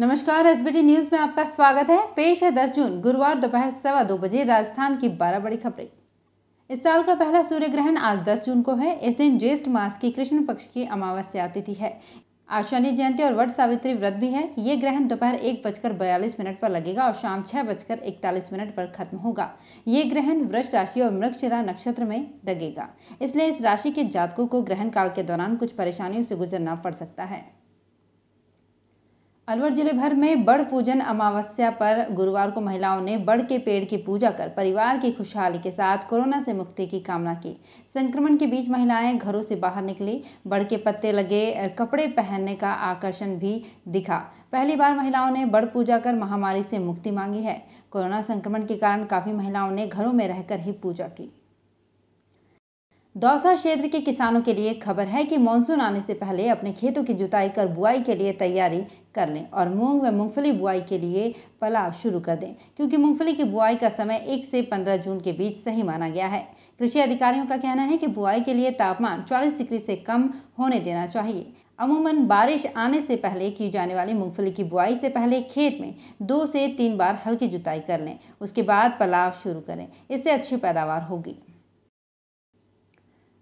नमस्कार SBT news में आपका स्वागत है पेश है 10 जून गुरुवार दोपहर सवा दो बजे राजस्थान की बारह बड़ी खबरें इस साल का पहला सूर्य ग्रहण आज 10 जून को है इस दिन ज्येष्ठ मास की कृष्ण पक्ष की अमावस्या तिथि है आज शनि जयंती और वट सावित्री व्रत भी है ये ग्रहण दोपहर एक बजकर बयालीस मिनट पर लगेगा और शाम छह बजकर इकतालीस मिनट पर खत्म होगा ये ग्रहण वृक्ष राशि और मृगशिरा नक्षत्र में लगेगा इसलिए इस राशि के जातकों को ग्रहण काल के दौरान कुछ परेशानियों से गुजरना पड़ सकता है अलवर जिले भर में बड़ पूजन अमावस्या पर गुरुवार को महिलाओं ने बड़ के पेड़ की पूजा कर परिवार की खुशहाली के साथ कोरोना से मुक्ति की कामना की संक्रमण के बीच महिलाएं घरों से बाहर निकली बड़ के पत्ते लगे कपड़े पहनने का आकर्षण भी दिखा पहली बार महिलाओं ने बड़ पूजा कर महामारी से मुक्ति मांगी है कोरोना संक्रमण के कारण काफ़ी महिलाओं ने घरों में रहकर ही पूजा की दौसा क्षेत्र के किसानों के लिए खबर है कि मानसून आने से पहले अपने खेतों की जुताई कर बुआई के लिए तैयारी कर लें और मूंग व मूंगफली बुआई के लिए पलाव शुरू कर दें क्योंकि मूंगफली की बुआई का समय 1 से 15 जून के बीच सही माना गया है कृषि अधिकारियों का कहना है कि बुआई के लिए तापमान 40 डिग्री से कम होने देना चाहिए अमूमन बारिश आने से पहले की जाने वाली मूंगफली की बुआई से पहले खेत में दो से तीन बार हल्की जुताई कर लें उसके बाद पलाव शुरू करें इससे अच्छी पैदावार होगी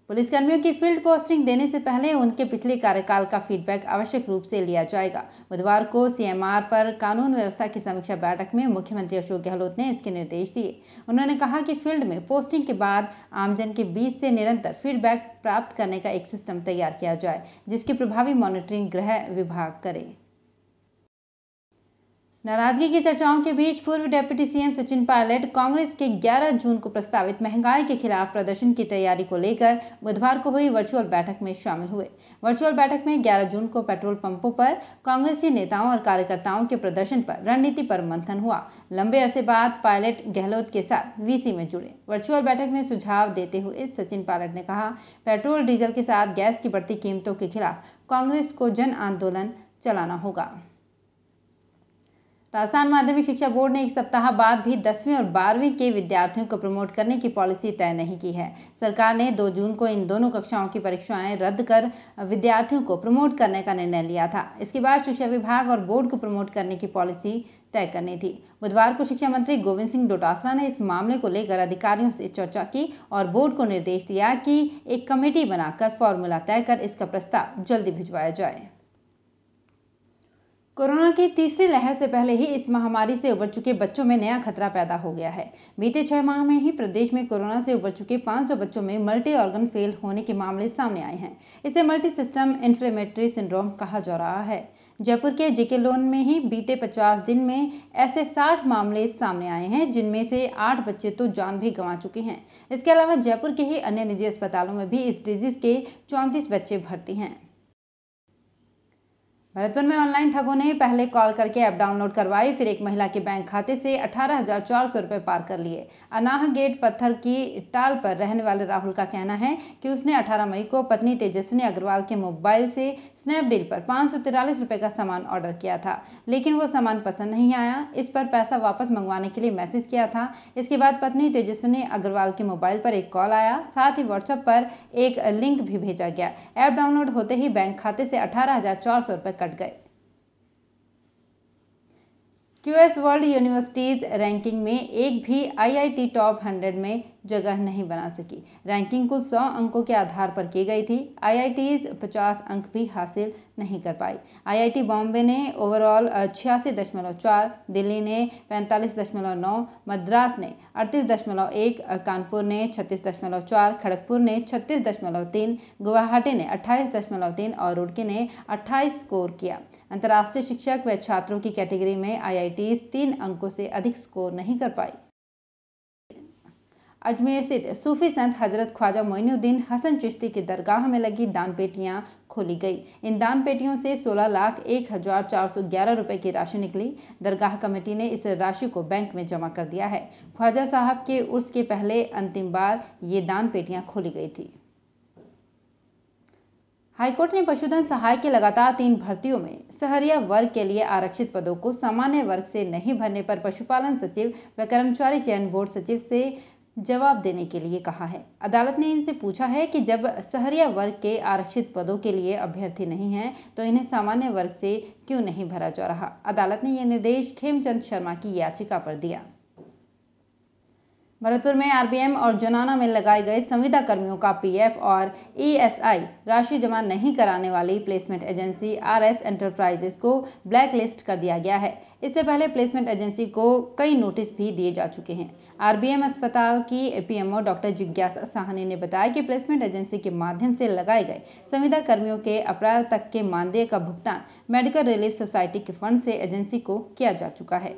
पुलिसकर्मियों की फील्ड पोस्टिंग देने से पहले उनके पिछले कार्यकाल का फीडबैक आवश्यक रूप से लिया जाएगा बुधवार को सीएमआर पर कानून व्यवस्था की समीक्षा बैठक में मुख्यमंत्री अशोक गहलोत ने इसके निर्देश दिए उन्होंने कहा कि फील्ड में पोस्टिंग के बाद आमजन के बीच से निरंतर फीडबैक प्राप्त करने का एक सिस्टम तैयार किया जाए जिसकी प्रभावी मॉनिटरिंग गृह विभाग करे नाराजगी की चर्चाओं के बीच पूर्व डेप्यूटी सीएम सचिन पायलट कांग्रेस के 11 जून को प्रस्तावित महंगाई के खिलाफ प्रदर्शन की तैयारी को लेकर बुधवार को हुई वर्चुअल बैठक में शामिल हुए वर्चुअल बैठक में 11 जून को पेट्रोल पंपों पर कांग्रेसी नेताओं और कार्यकर्ताओं के प्रदर्शन पर रणनीति पर मंथन हुआ लंबे अरसे बाद पायलट गहलोत के साथ वीसी में जुड़े वर्चुअल बैठक में सुझाव देते हुए सचिन पायलट ने कहा पेट्रोल डीजल के साथ गैस की बढ़ती कीमतों के खिलाफ कांग्रेस को जन आंदोलन चलाना होगा राजस्थान माध्यमिक शिक्षा बोर्ड ने एक सप्ताह बाद भी दसवीं और बारहवीं के विद्यार्थियों को प्रमोट करने की पॉलिसी तय नहीं की है सरकार ने 2 जून को इन दोनों कक्षाओं की परीक्षाएं रद्द कर विद्यार्थियों को प्रमोट करने का निर्णय लिया था इसके बाद शिक्षा विभाग और बोर्ड को प्रमोट करने की पॉलिसी तय करनी थी बुधवार को शिक्षा मंत्री गोविंद सिंह डोटासरा ने इस मामले को लेकर अधिकारियों से चर्चा की और बोर्ड को निर्देश दिया कि एक कमेटी बनाकर फॉर्मूला तय कर इसका प्रस्ताव जल्दी भिजवाया जाए कोरोना की तीसरी लहर से पहले ही इस महामारी से उबर चुके बच्चों में नया खतरा पैदा हो गया है बीते छह माह में ही प्रदेश में कोरोना से उबर चुके 500 बच्चों में मल्टी ऑर्गन फेल होने के मामले सामने आए हैं इसे मल्टी सिस्टम इन्फ्लेमेटरी सिंड्रोम कहा जा रहा है जयपुर के जेके लोन में ही बीते 50 दिन में ऐसे 60 मामले सामने आए हैं जिनमें से आठ बच्चे तो जान भी गंवा चुके हैं इसके अलावा जयपुर के ही अन्य निजी अस्पतालों में भी इस डिजीज़ के चौंतीस बच्चे भर्ती हैं भरतपुर में ऑनलाइन ठगों ने पहले कॉल करके ऐप डाउनलोड करवाई फिर एक महिला के बैंक खाते से अठारह हजार चार सौ रुपये पार कर लिए अनाह गेट पत्थर की टाल पर रहने वाले राहुल का कहना है कि उसने 18 मई को पत्नी तेजस्वी अग्रवाल के मोबाइल से स्नैपडील पर पाँच सौ तिरालीस रुपये का सामान ऑर्डर किया था लेकिन वो सामान पसंद नहीं आया इस पर पैसा वापस मंगवाने के लिए मैसेज किया था इसके बाद पत्नी तेजस्वी अग्रवाल के मोबाइल पर एक कॉल आया साथ ही व्हाट्सएप पर एक लिंक भी भेजा गया ऐप डाउनलोड होते ही बैंक खाते से अठारह हजार चार सौ रुपये कट लौट गए क्यूएस वर्ल्ड यूनिवर्सिटीज़ रैंकिंग में एक भी आईआईटी टॉप 100 में जगह नहीं बना सकी रैंकिंग कुल 100 अंकों के आधार पर की गई थी आईआईटीज 50 अंक भी हासिल नहीं कर पाई आईआईटी बॉम्बे ने ओवरऑल छियासी दशमलव चार दिल्ली ने पैंतालीस दशमलव नौ मद्रास ने अड़तीस दशमलव एक कानपुर ने छत्तीस दशमलव चार खड़गपुर ने छत्तीस दशमलव तीन गुवाहाटी ने अट्ठाईस दशमलव तीन और रुड़की ने अट्ठाईस स्कोर किया अंतर्राष्ट्रीय शिक्षक व छात्रों की कैटेगरी में आई आई तीन अंकों से अधिक स्कोर नहीं कर पाई अजमेर स्थित सूफी संत हजरत ख्वाजा मोइनुद्दीन हसन चिश्ती की दरगाह में लगी दान पेटियाँ खोली गई इन दान पेटियों से सोलह लाख एक हजार चार सौ ग्यारह रुपए की राशि निकली दरगाह कमेटी ने इस राशि को बैंक में जमा कर दिया है ख्वाजा साहब के उर्स के पहले अंतिम बार ये दान पेटियां खोली गई थी हाईकोर्ट ने पशुधन सहायक के लगातार तीन भर्तियों में सहरिया वर्ग के लिए आरक्षित पदों को सामान्य वर्ग से नहीं भरने पर पशुपालन सचिव व कर्मचारी चयन बोर्ड सचिव से जवाब देने के लिए कहा है अदालत ने इनसे पूछा है कि जब सहरिया वर्ग के आरक्षित पदों के लिए अभ्यर्थी नहीं हैं तो इन्हें सामान्य वर्ग से क्यों नहीं भरा जा रहा अदालत ने यह निर्देश खेमचंद शर्मा की याचिका पर दिया भरतपुर में आरबीएम और जुनाना में लगाए गए संविदा कर्मियों का पीएफ और ईएसआई राशि जमा नहीं कराने वाली प्लेसमेंट एजेंसी आरएस एंटरप्राइजेस को ब्लैक लिस्ट कर दिया गया है इससे पहले प्लेसमेंट एजेंसी को कई नोटिस भी दिए जा चुके हैं आरबीएम अस्पताल की एपीएमओ डॉक्टर जिज्ञासा साहनी ने बताया कि प्लेसमेंट एजेंसी के माध्यम से लगाए गए संविदा कर्मियों के अप्रैल तक के मानदेय का भुगतान मेडिकल रिलीफ सोसाइटी के फंड से एजेंसी को किया जा चुका है